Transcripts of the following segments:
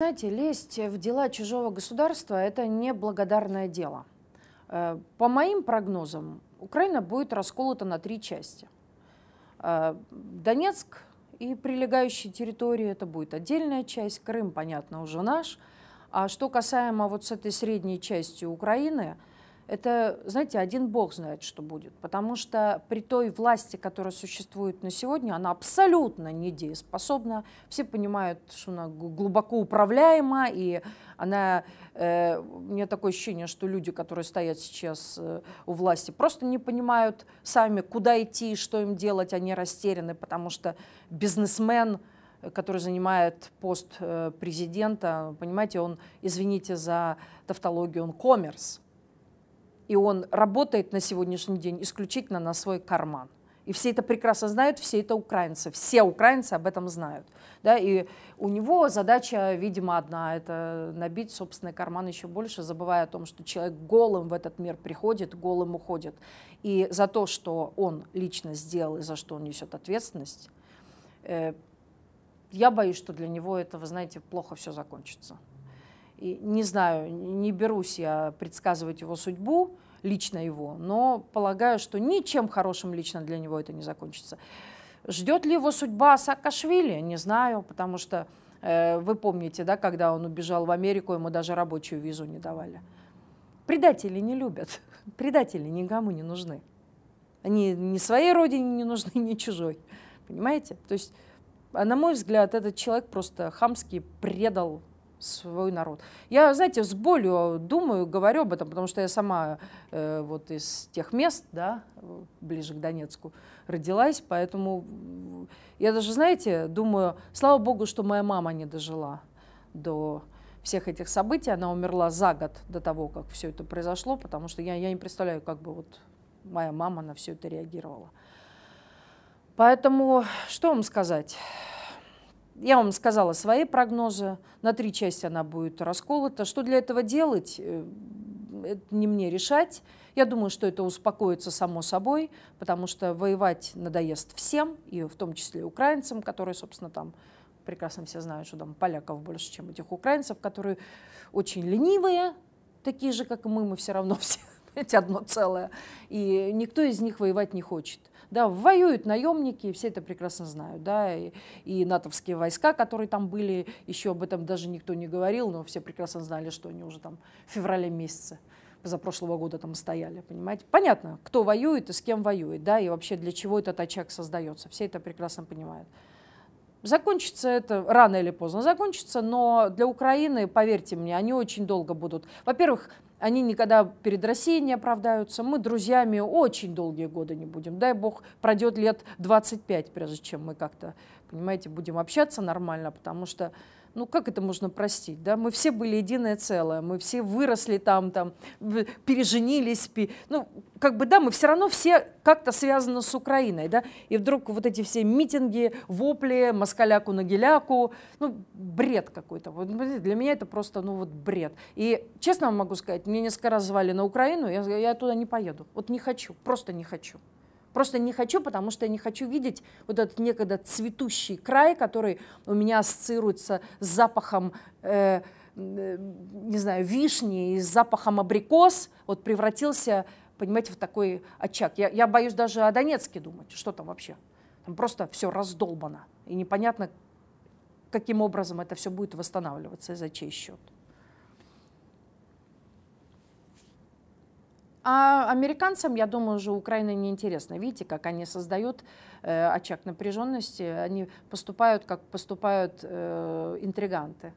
Знаете, лезть в дела чужого государства – это неблагодарное дело. Э, по моим прогнозам, Украина будет расколота на три части. Э, Донецк и прилегающие территории – это будет отдельная часть, Крым, понятно, уже наш. А что касаемо вот с этой средней частью Украины – это, знаете, один бог знает, что будет. Потому что при той власти, которая существует на сегодня, она абсолютно недееспособна. Все понимают, что она глубоко управляема, и она... Э, у меня такое ощущение, что люди, которые стоят сейчас э, у власти, просто не понимают сами, куда идти, и что им делать. Они растеряны, потому что бизнесмен который занимает пост э, президента, понимаете, он, извините за тавтологию, он коммерс, и он работает на сегодняшний день исключительно на свой карман. И все это прекрасно знают, все это украинцы, все украинцы об этом знают. Да, и у него задача, видимо, одна, это набить собственный карман еще больше, забывая о том, что человек голым в этот мир приходит, голым уходит. И за то, что он лично сделал и за что он несет ответственность, э, я боюсь, что для него это, вы знаете, плохо все закончится. И не знаю, не берусь я предсказывать его судьбу, лично его, но полагаю, что ничем хорошим лично для него это не закончится. Ждет ли его судьба Саакашвили? Не знаю, потому что э, вы помните, да, когда он убежал в Америку, ему даже рабочую визу не давали. Предатели не любят, предатели никому не нужны. Они ни своей родине не нужны, ни чужой. Понимаете? То есть, а на мой взгляд, этот человек просто хамский предал свой народ. Я, знаете, с болью думаю, говорю об этом, потому что я сама э, вот из тех мест, да, ближе к Донецку, родилась, поэтому я даже, знаете, думаю, слава богу, что моя мама не дожила до всех этих событий, она умерла за год до того, как все это произошло, потому что я, я не представляю, как бы вот моя мама на все это реагировала. Поэтому что вам сказать? я вам сказала свои прогнозы, на три части она будет расколота. Что для этого делать, э, это не мне решать. Я думаю, что это успокоится само собой, потому что воевать надоест всем, и в том числе украинцам, которые, собственно, там прекрасно все знают, что там поляков больше, чем этих украинцев, которые очень ленивые, такие же, как и мы, мы все равно все понимаете, одно целое. И никто из них воевать не хочет. Да, воюют наемники, все это прекрасно знают, да, и, и натовские войска, которые там были, еще об этом даже никто не говорил, но все прекрасно знали, что они уже там в феврале месяце прошлого года там стояли, понимаете? Понятно, кто воюет и с кем воюет, да, и вообще для чего этот очаг создается, все это прекрасно понимают. Закончится это рано или поздно, закончится, но для Украины, поверьте мне, они очень долго будут. Во-первых, они никогда перед Россией не оправдаются. Мы друзьями очень долгие годы не будем. Дай бог, пройдет лет 25, прежде чем мы как-то, понимаете, будем общаться нормально, потому что ну как это можно простить, да? Мы все были единое целое, мы все выросли там, там, переженились, пи... ну как бы да, мы все равно все как-то связаны с Украиной, да? И вдруг вот эти все митинги, вопли, москаляку нагеляку, ну бред какой-то. Вот ну, для меня это просто, ну вот бред. И честно вам могу сказать, мне несколько раз звали на Украину, я, я туда не поеду, вот не хочу, просто не хочу. Просто не хочу, потому что я не хочу видеть вот этот некогда цветущий край, который у меня ассоциируется с запахом э, не знаю, вишни и с запахом абрикос, вот превратился, понимаете, в такой очаг. Я, я боюсь даже о Донецке думать, что там вообще. Там просто все раздолбано, и непонятно, каким образом это все будет восстанавливаться и за чей счет. А американцам, я думаю, уже Украина неинтересна. Видите, как они создают э, очаг напряженности, они поступают, как поступают э, интриганты.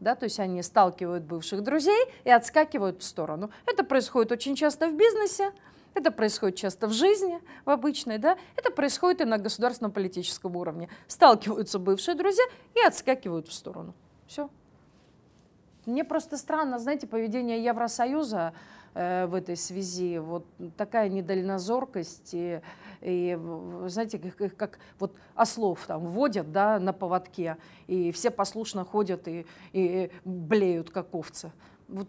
Да, то есть они сталкивают бывших друзей и отскакивают в сторону. Это происходит очень часто в бизнесе, это происходит часто в жизни, в обычной, да, это происходит и на государственном политическом уровне. Сталкиваются бывшие друзья и отскакивают в сторону. Все. Мне просто странно, знаете, поведение Евросоюза, Э, в этой связи. Вот такая недальнозоркость и, и знаете, как, как вот ослов там вводят да, на поводке, и все послушно ходят и, и блеют, как овцы. Вот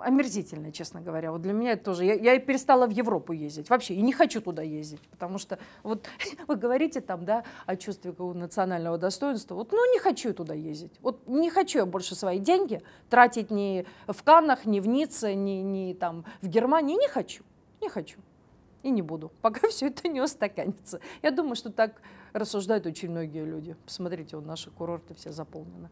омерзительно, честно говоря. Вот для меня это тоже. Я, я перестала в Европу ездить вообще, и не хочу туда ездить, потому что вот вы говорите там, да, о чувстве национального достоинства. Вот, ну, не хочу туда ездить. Вот не хочу я больше свои деньги тратить ни в Каннах, ни в Ницце, ни, ни там в Германии. Не хочу, не хочу. И не буду, пока все это не устаканится. Я думаю, что так рассуждают очень многие люди. Посмотрите, у наши курорты все заполнены.